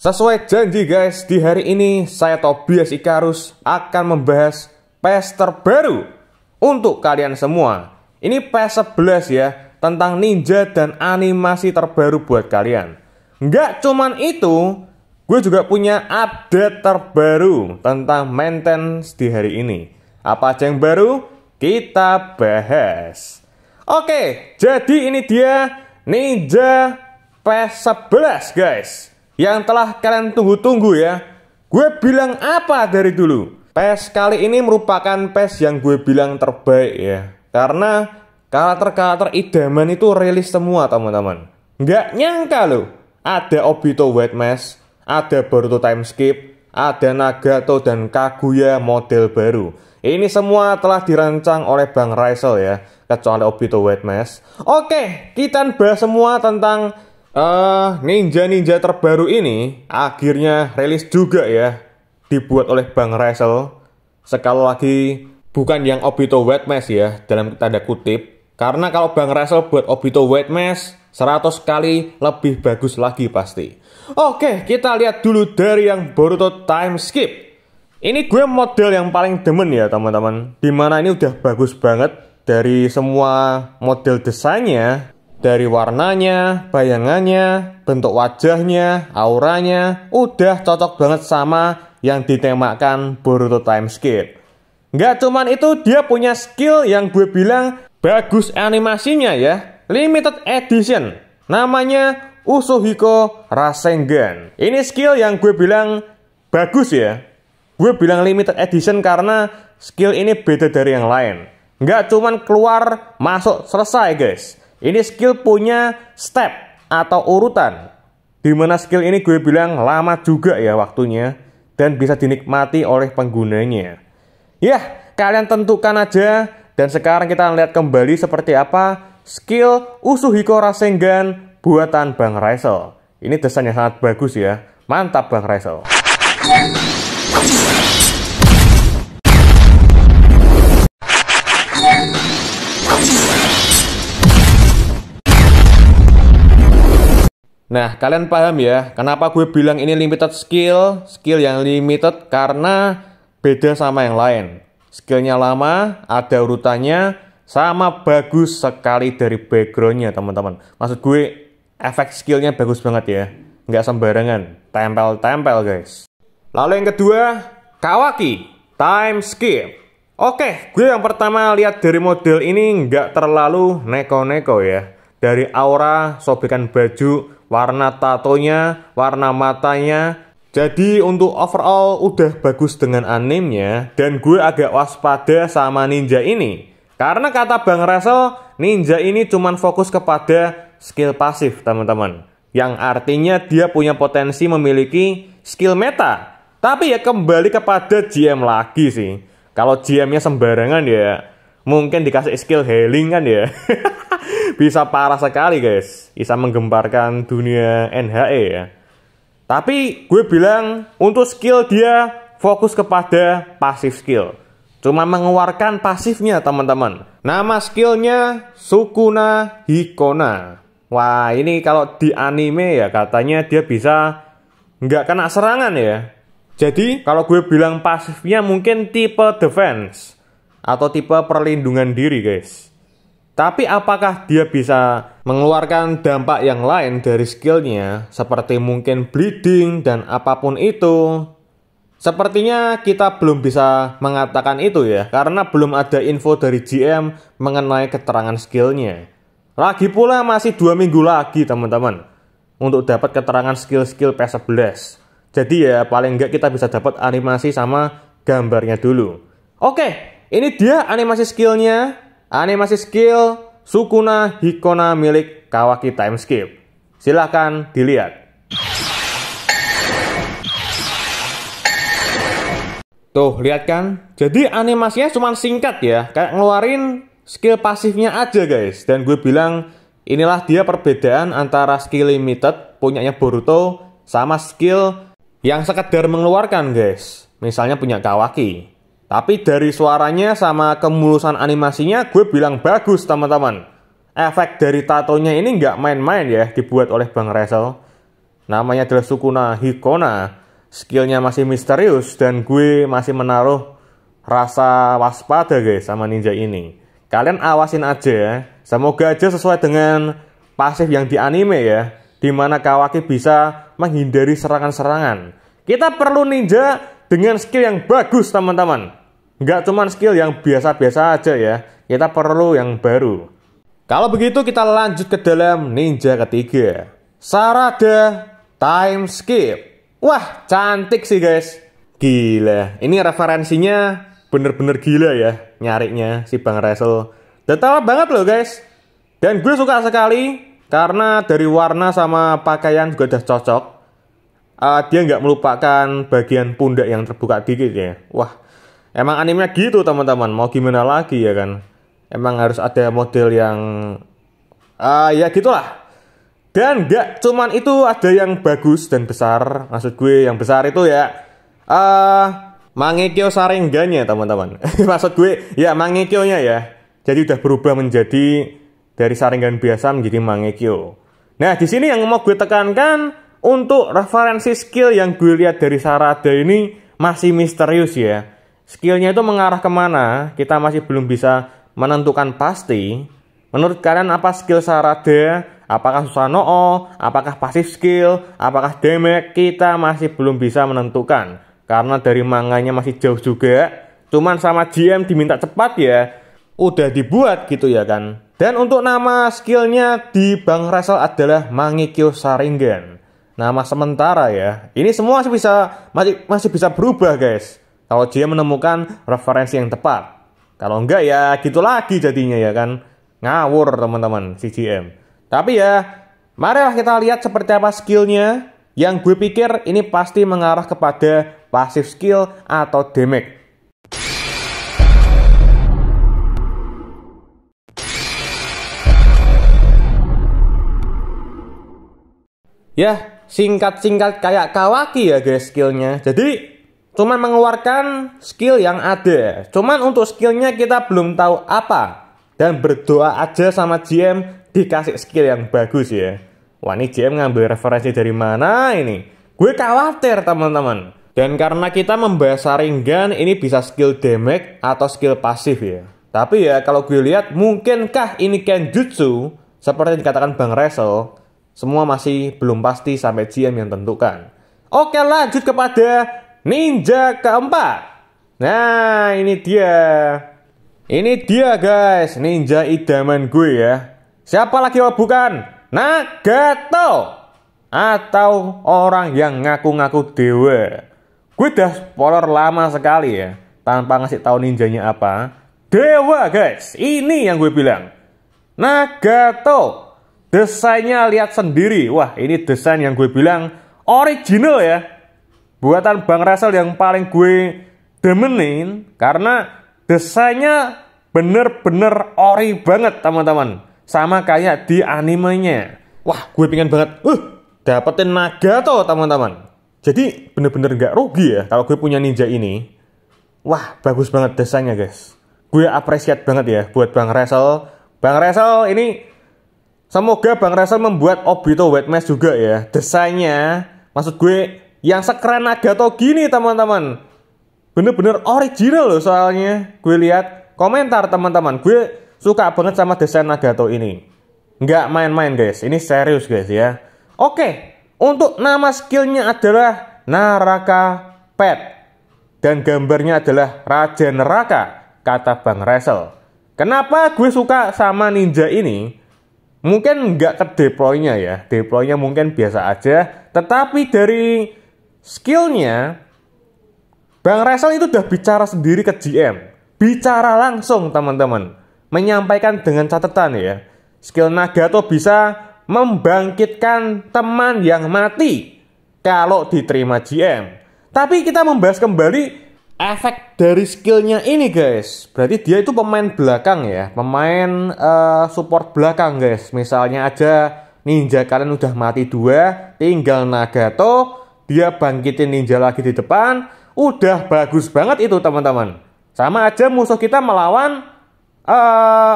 Sesuai janji guys, di hari ini saya Tobias Ikarus akan membahas PES terbaru untuk kalian semua. Ini PES 11 ya, tentang ninja dan animasi terbaru buat kalian. Nggak cuman itu, gue juga punya update terbaru tentang maintenance di hari ini. Apa aja yang baru? Kita bahas. Oke, jadi ini dia Ninja PES 11 guys yang telah kalian tunggu-tunggu ya. Gue bilang apa dari dulu? PES kali ini merupakan PES yang gue bilang terbaik ya. Karena karakter-karakter idaman itu rilis semua teman-teman. Nggak nyangka loh, ada Obito White Mask, ada Boruto Time Skip, ada Nagato dan Kaguya model baru. Ini semua telah dirancang oleh Bang Raisel ya, kecuali Obito White Mask. Oke, kita bahas semua tentang Uh, eh, Ninja Ninja terbaru ini akhirnya rilis juga ya, dibuat oleh Bang Russell. Sekali lagi bukan yang Obito White Mask ya dalam tanda kutip. Karena kalau Bang Russell buat Obito White Mask 100 kali lebih bagus lagi pasti. Oke, kita lihat dulu dari yang Boruto Time Skip. Ini gue model yang paling demen ya teman-teman. Dimana ini udah bagus banget dari semua model desainnya dari warnanya, bayangannya, bentuk wajahnya, auranya, udah cocok banget sama yang ditemakan Boruto Timeskip. Nggak cuman itu, dia punya skill yang gue bilang bagus animasinya ya. Limited edition. Namanya Usuhiko Rasengan. Ini skill yang gue bilang bagus ya. Gue bilang limited edition karena skill ini beda dari yang lain. Nggak cuman keluar, masuk, selesai guys ini skill punya step atau urutan. Dimana skill ini gue bilang lama juga ya waktunya dan bisa dinikmati oleh penggunanya. Ya kalian tentukan aja dan sekarang kita lihat kembali seperti apa skill Usuhiko Rasengan buatan Bang Raisel. Ini desainnya sangat bagus ya. Mantap Bang Raisel. Nah, kalian paham ya, kenapa gue bilang ini limited skill, skill yang limited karena beda sama yang lain. Skillnya lama, ada urutannya, sama bagus sekali dari backgroundnya teman-teman. Maksud gue, efek skillnya bagus banget ya. Nggak sembarangan, tempel-tempel guys. Lalu yang kedua, Kawaki, time skip. Oke, gue yang pertama lihat dari model ini nggak terlalu neko-neko ya. Dari aura, sobekan baju, warna tatonya, warna matanya. Jadi untuk overall udah bagus dengan animnya dan gue agak waspada sama ninja ini. Karena kata Bang Russell, ninja ini cuman fokus kepada skill pasif teman-teman. Yang artinya dia punya potensi memiliki skill meta. Tapi ya kembali kepada GM lagi sih. Kalau GM-nya sembarangan ya mungkin dikasih skill healing kan ya. bisa parah sekali guys bisa menggemparkan dunia NHE ya tapi gue bilang untuk skill dia fokus kepada pasif skill cuma mengeluarkan pasifnya teman-teman nama skillnya Sukuna Hikona wah ini kalau di anime ya katanya dia bisa nggak kena serangan ya jadi kalau gue bilang pasifnya mungkin tipe defense atau tipe perlindungan diri guys tapi apakah dia bisa mengeluarkan dampak yang lain dari skillnya seperti mungkin bleeding dan apapun itu? Sepertinya kita belum bisa mengatakan itu ya, karena belum ada info dari GM mengenai keterangan skillnya. Lagi pula masih dua minggu lagi teman-teman untuk dapat keterangan skill-skill PS11. Jadi ya paling nggak kita bisa dapat animasi sama gambarnya dulu. Oke, ini dia animasi skillnya animasi skill Sukuna Hikona milik Kawaki Timeskip. Silahkan dilihat. Tuh, lihat kan? Jadi animasinya cuma singkat ya, kayak ngeluarin skill pasifnya aja guys. Dan gue bilang, inilah dia perbedaan antara skill limited punyanya Boruto sama skill yang sekedar mengeluarkan guys. Misalnya punya Kawaki. Tapi dari suaranya sama kemulusan animasinya gue bilang bagus teman-teman. Efek dari tatonya ini nggak main-main ya dibuat oleh Bang Resel. Namanya adalah Sukuna Hikona. Skillnya masih misterius dan gue masih menaruh rasa waspada guys sama ninja ini. Kalian awasin aja ya. Semoga aja sesuai dengan pasif yang di anime ya. Dimana Kawaki bisa menghindari serangan-serangan. Kita perlu ninja dengan skill yang bagus teman-teman Nggak cuma skill yang biasa-biasa aja ya, kita perlu yang baru. Kalau begitu kita lanjut ke dalam ninja ketiga. Sarada time skip. Wah, cantik sih guys. Gila, ini referensinya bener-bener gila ya nyariknya si Bang Resel. Detail banget loh guys. Dan gue suka sekali karena dari warna sama pakaian juga udah cocok. Uh, dia nggak melupakan bagian pundak yang terbuka dikit ya. Wah, emang animenya gitu teman-teman mau gimana lagi ya kan emang harus ada model yang uh, ya gitulah dan gak cuman itu ada yang bagus dan besar maksud gue yang besar itu ya uh, ah, Mangekyo Sarengganya teman-teman maksud gue ya nya ya jadi udah berubah menjadi dari Saringan biasa menjadi Mangekyo nah di sini yang mau gue tekankan untuk referensi skill yang gue lihat dari Sarada ini masih misterius ya skillnya itu mengarah kemana kita masih belum bisa menentukan pasti. Menurut kalian apa skill Sarada? Apakah Susanoo? Apakah pasif skill? Apakah damage? Kita masih belum bisa menentukan. Karena dari manganya masih jauh juga. Cuman sama GM diminta cepat ya. Udah dibuat gitu ya kan. Dan untuk nama skillnya di Bang Resel adalah Mangikyo Saringan Nama sementara ya. Ini semua masih bisa masih, masih bisa berubah guys. Kalau dia menemukan referensi yang tepat. Kalau enggak ya gitu lagi jadinya ya kan. Ngawur teman-teman CGM. Tapi ya marilah kita lihat seperti apa skillnya. Yang gue pikir ini pasti mengarah kepada passive skill atau damage. Ya, singkat-singkat kayak Kawaki ya guys skillnya. Jadi Cuman mengeluarkan skill yang ada. Cuman untuk skillnya kita belum tahu apa. Dan berdoa aja sama GM dikasih skill yang bagus ya. Wah ini GM ngambil referensi dari mana ini? Gue khawatir teman-teman. Dan karena kita membahas saringan ini bisa skill damage atau skill pasif ya. Tapi ya kalau gue lihat mungkinkah ini Kenjutsu seperti yang dikatakan Bang Resel semua masih belum pasti sampai GM yang tentukan. Oke lanjut kepada ninja keempat. Nah, ini dia. Ini dia guys, ninja idaman gue ya. Siapa lagi kalau bukan Nagato atau orang yang ngaku-ngaku dewa. Gue udah spoiler lama sekali ya, tanpa ngasih tahu ninjanya apa. Dewa guys, ini yang gue bilang. Nagato, desainnya lihat sendiri. Wah, ini desain yang gue bilang original ya buatan Bang Rasel yang paling gue demenin karena desainnya bener-bener ori banget teman-teman sama kayak di animenya wah gue pengen banget uh dapetin naga Nagato teman-teman jadi bener-bener gak rugi ya kalau gue punya ninja ini wah bagus banget desainnya guys gue apresiat banget ya buat Bang Resel Bang Resel ini semoga Bang Resel membuat Obito Wet Mask juga ya desainnya maksud gue yang sekeren Nagato gini teman-teman. Bener-bener original loh soalnya. Gue lihat komentar teman-teman. Gue suka banget sama desain Nagato ini. Nggak main-main guys. Ini serius guys ya. Oke. Untuk nama skillnya adalah Naraka Pet. Dan gambarnya adalah Raja Neraka. Kata Bang Resel. Kenapa gue suka sama ninja ini? Mungkin nggak ke deploynya ya. Deploynya mungkin biasa aja. Tetapi dari skillnya Bang Russell itu udah bicara sendiri ke GM. Bicara langsung teman-teman. Menyampaikan dengan catatan ya. Skill Nagato bisa membangkitkan teman yang mati kalau diterima GM. Tapi kita membahas kembali efek dari skillnya ini guys. Berarti dia itu pemain belakang ya. Pemain uh, support belakang guys. Misalnya aja ninja kalian udah mati dua. Tinggal Nagato dia bangkitin ninja lagi di depan, udah bagus banget itu teman-teman. Sama aja musuh kita melawan uh,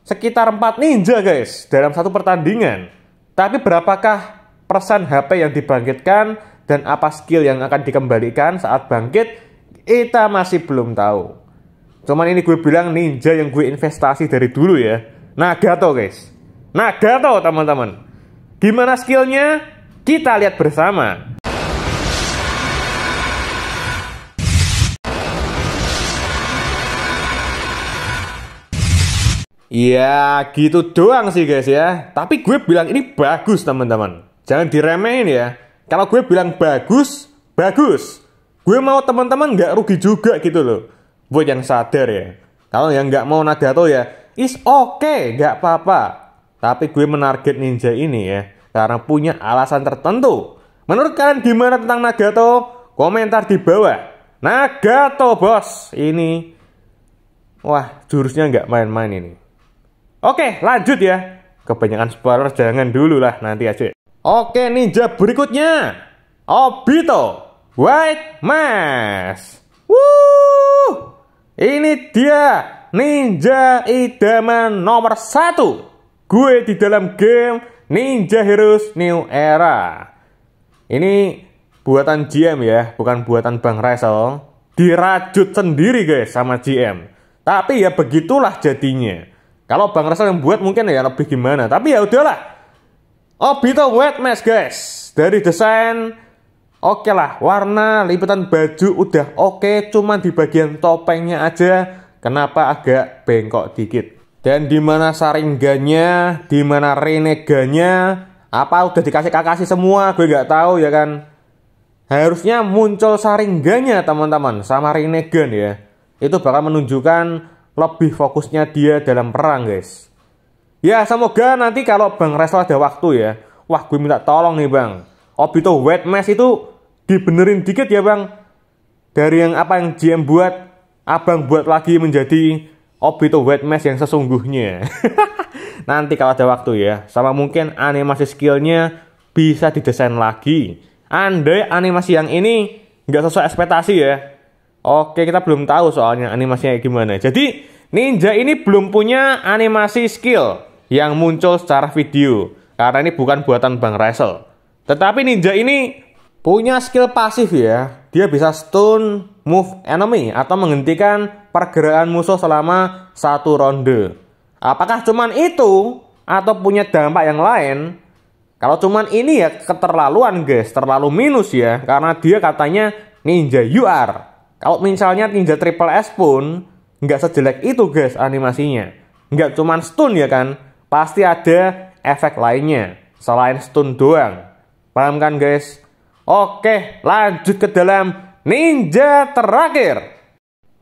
sekitar 4 ninja guys dalam satu pertandingan. Tapi berapakah persen HP yang dibangkitkan dan apa skill yang akan dikembalikan saat bangkit? Kita masih belum tahu. Cuman ini gue bilang ninja yang gue investasi dari dulu ya. Nagato guys. Nagato teman-teman. Gimana skillnya? Kita lihat bersama. Ya gitu doang sih guys ya. Tapi gue bilang ini bagus teman-teman. Jangan diremehin ya. Kalau gue bilang bagus, bagus. Gue mau teman-teman nggak rugi juga gitu loh. Buat yang sadar ya. Kalau yang nggak mau Nagato ya, is oke, okay, nggak apa-apa. Tapi gue menarget ninja ini ya, karena punya alasan tertentu. Menurut kalian gimana tentang Nagato? Komentar di bawah. Nagato bos, ini, wah jurusnya nggak main-main ini. Oke, lanjut ya. Kebanyakan spoiler jangan dulu lah, nanti aja. Oke, ninja berikutnya. Obito White Mask. Wuh! Ini dia ninja idaman nomor satu gue di dalam game Ninja Heroes New Era. Ini buatan GM ya, bukan buatan Bang Resel. Dirajut sendiri guys sama GM. Tapi ya begitulah jadinya. Kalau Bang Rasa yang buat mungkin ya lebih gimana. Tapi ya udahlah. Obito wet mesh guys. Dari desain oke okay lah. Warna, lipatan baju udah oke. Okay, cuman di bagian topengnya aja. Kenapa agak bengkok dikit. Dan di mana saringganya, di mana reneganya, apa udah dikasih kakasi semua, gue nggak tahu ya kan. Harusnya muncul saringganya teman-teman sama renegan ya. Itu bakal menunjukkan lebih fokusnya dia dalam perang guys. Ya semoga nanti kalau Bang Resla ada waktu ya. Wah gue minta tolong nih Bang. Obito wet mess itu dibenerin dikit ya Bang. Dari yang apa yang GM buat, Abang buat lagi menjadi Obito wet mess yang sesungguhnya. nanti kalau ada waktu ya. Sama mungkin animasi skillnya bisa didesain lagi. Andai animasi yang ini nggak sesuai ekspektasi ya Oke, kita belum tahu soalnya animasinya gimana. Jadi, Ninja ini belum punya animasi skill yang muncul secara video. Karena ini bukan buatan Bang Raisel. Tetapi Ninja ini punya skill pasif ya. Dia bisa stun move enemy atau menghentikan pergerakan musuh selama satu ronde. Apakah cuman itu atau punya dampak yang lain? Kalau cuman ini ya keterlaluan guys, terlalu minus ya. Karena dia katanya Ninja UR kalau misalnya Ninja Triple S pun nggak sejelek itu guys animasinya. Nggak cuman stun ya kan, pasti ada efek lainnya selain stun doang. Paham kan guys? Oke, lanjut ke dalam ninja terakhir.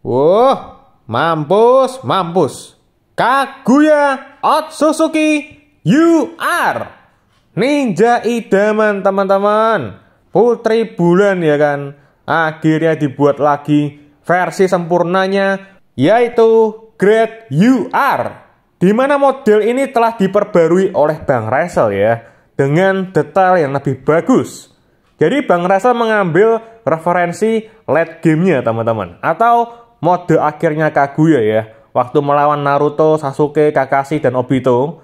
Wah, mampus, mampus. Kaguya Otsusuki, You Are Ninja idaman teman-teman Putri bulan ya kan akhirnya dibuat lagi versi sempurnanya yaitu Great UR di mana model ini telah diperbarui oleh Bang Russell ya dengan detail yang lebih bagus. Jadi Bang Russell mengambil referensi late nya teman-teman atau mode akhirnya Kaguya ya waktu melawan Naruto, Sasuke, Kakashi dan Obito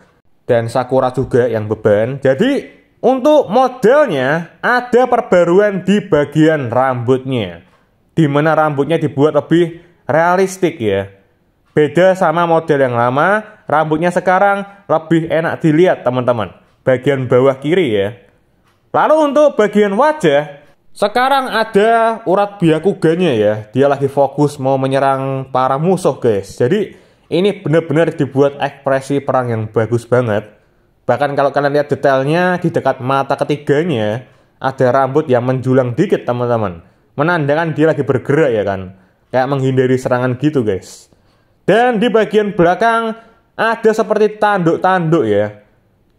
dan Sakura juga yang beban. Jadi untuk modelnya, ada perbaruan di bagian rambutnya. Di mana rambutnya dibuat lebih realistik ya. Beda sama model yang lama, rambutnya sekarang lebih enak dilihat teman-teman. Bagian bawah kiri ya. Lalu untuk bagian wajah, sekarang ada urat biakuganya ya. Dia lagi fokus mau menyerang para musuh guys. Jadi ini benar-benar dibuat ekspresi perang yang bagus banget. Bahkan kalau kalian lihat detailnya di dekat mata ketiganya ada rambut yang menjulang dikit teman-teman. Menandakan dia lagi bergerak ya kan. Kayak menghindari serangan gitu guys. Dan di bagian belakang ada seperti tanduk-tanduk ya.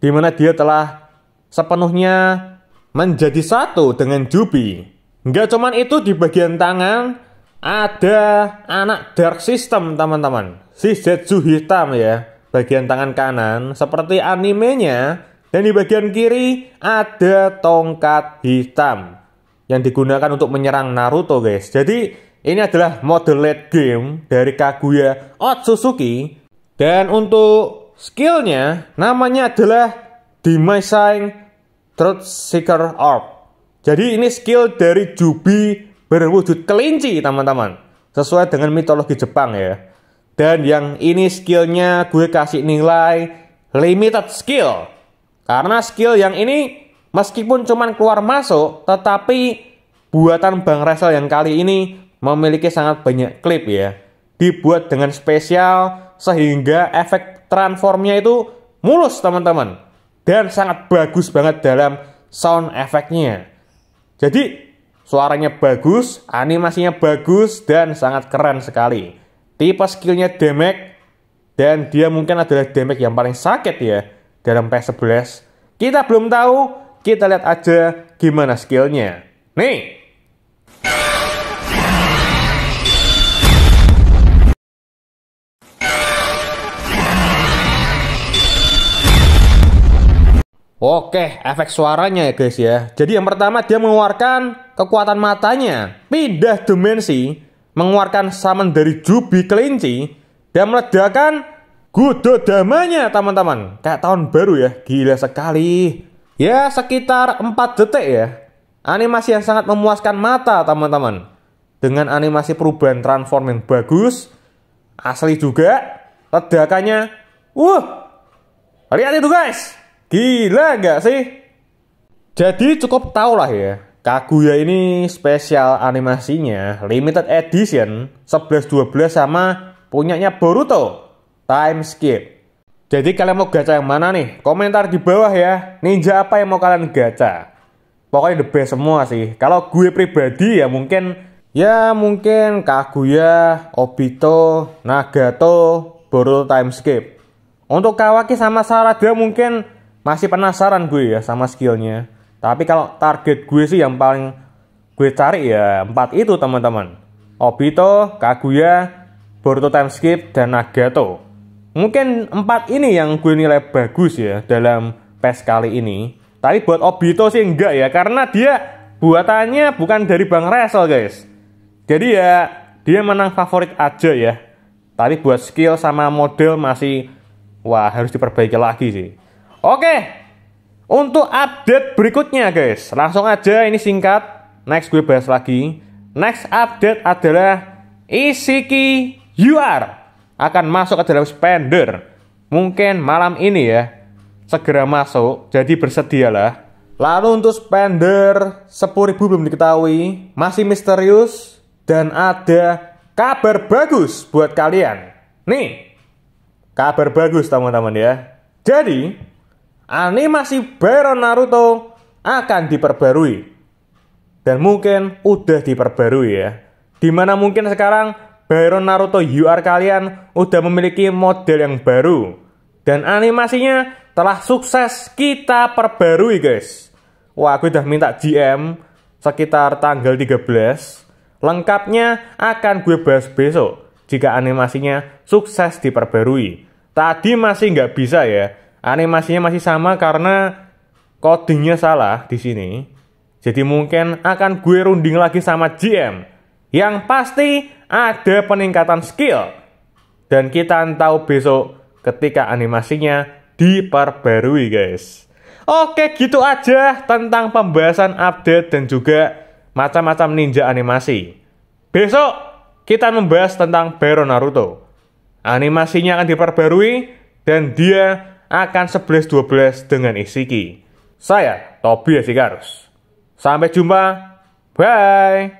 Dimana dia telah sepenuhnya menjadi satu dengan Jubi. Nggak cuman itu di bagian tangan ada anak dark system teman-teman. Si Zetsu hitam ya bagian tangan kanan seperti animenya dan di bagian kiri ada tongkat hitam yang digunakan untuk menyerang Naruto guys. Jadi ini adalah model late game dari Kaguya Otsutsuki dan untuk skillnya namanya adalah Demising Truth Seeker Orb. Jadi ini skill dari Jubi berwujud kelinci teman-teman. Sesuai dengan mitologi Jepang ya. Dan yang ini skillnya gue kasih nilai limited skill. Karena skill yang ini meskipun cuman keluar masuk, tetapi buatan Bang Resel yang kali ini memiliki sangat banyak klip ya. Dibuat dengan spesial sehingga efek transformnya itu mulus teman-teman. Dan sangat bagus banget dalam sound efeknya. Jadi suaranya bagus, animasinya bagus, dan sangat keren sekali. Tipe skillnya damage dan dia mungkin adalah damage yang paling sakit ya dalam PS11. Kita belum tahu, kita lihat aja gimana skillnya. Nih. Oke, efek suaranya ya guys ya. Jadi yang pertama dia mengeluarkan kekuatan matanya, pindah dimensi mengeluarkan saman dari jubi kelinci dan meledakan damanya teman-teman. Kayak tahun baru ya, gila sekali. Ya sekitar 4 detik ya. Animasi yang sangat memuaskan mata teman-teman. Dengan animasi perubahan transform yang bagus, asli juga, ledakannya, wuh, lihat itu guys, gila nggak sih? Jadi cukup tau lah ya, Kaguya ini spesial animasinya limited edition 11 12 sama punyanya Boruto time skip. Jadi kalian mau gacha yang mana nih? Komentar di bawah ya. Ninja apa yang mau kalian gacha? Pokoknya the best semua sih. Kalau gue pribadi ya mungkin ya mungkin Kaguya, Obito, Nagato, Boruto time skip. Untuk Kawaki sama Sarada mungkin masih penasaran gue ya sama skillnya. Tapi kalau target gue sih yang paling gue cari ya empat itu teman-teman. Obito, Kaguya, Boruto Time Skip, dan Nagato. Mungkin empat ini yang gue nilai bagus ya dalam PES kali ini. Tapi buat Obito sih enggak ya, karena dia buatannya bukan dari Bang Resel guys. Jadi ya dia menang favorit aja ya. Tapi buat skill sama model masih wah harus diperbaiki lagi sih. Oke, untuk update berikutnya guys, langsung aja ini singkat. Next gue bahas lagi. Next update adalah Isiki UR akan masuk ke dalam spender. Mungkin malam ini ya. Segera masuk, jadi bersedia lah. Lalu untuk spender ribu belum diketahui, masih misterius dan ada kabar bagus buat kalian. Nih, kabar bagus teman-teman ya. Jadi, animasi Baron Naruto akan diperbarui. Dan mungkin udah diperbarui ya. Dimana mungkin sekarang Baron Naruto UR kalian udah memiliki model yang baru. Dan animasinya telah sukses kita perbarui guys. Wah aku udah minta GM sekitar tanggal 13. Lengkapnya akan gue bahas besok jika animasinya sukses diperbarui. Tadi masih nggak bisa ya, animasinya masih sama karena codingnya salah di sini. Jadi mungkin akan gue runding lagi sama GM. Yang pasti ada peningkatan skill. Dan kita tahu besok ketika animasinya diperbarui guys. Oke gitu aja tentang pembahasan update dan juga macam-macam ninja animasi. Besok kita membahas tentang Baron Naruto. Animasinya akan diperbarui dan dia akan sebelas dua belas dengan Isiki. Saya, Tobias Asikarus. Sampai jumpa. Bye.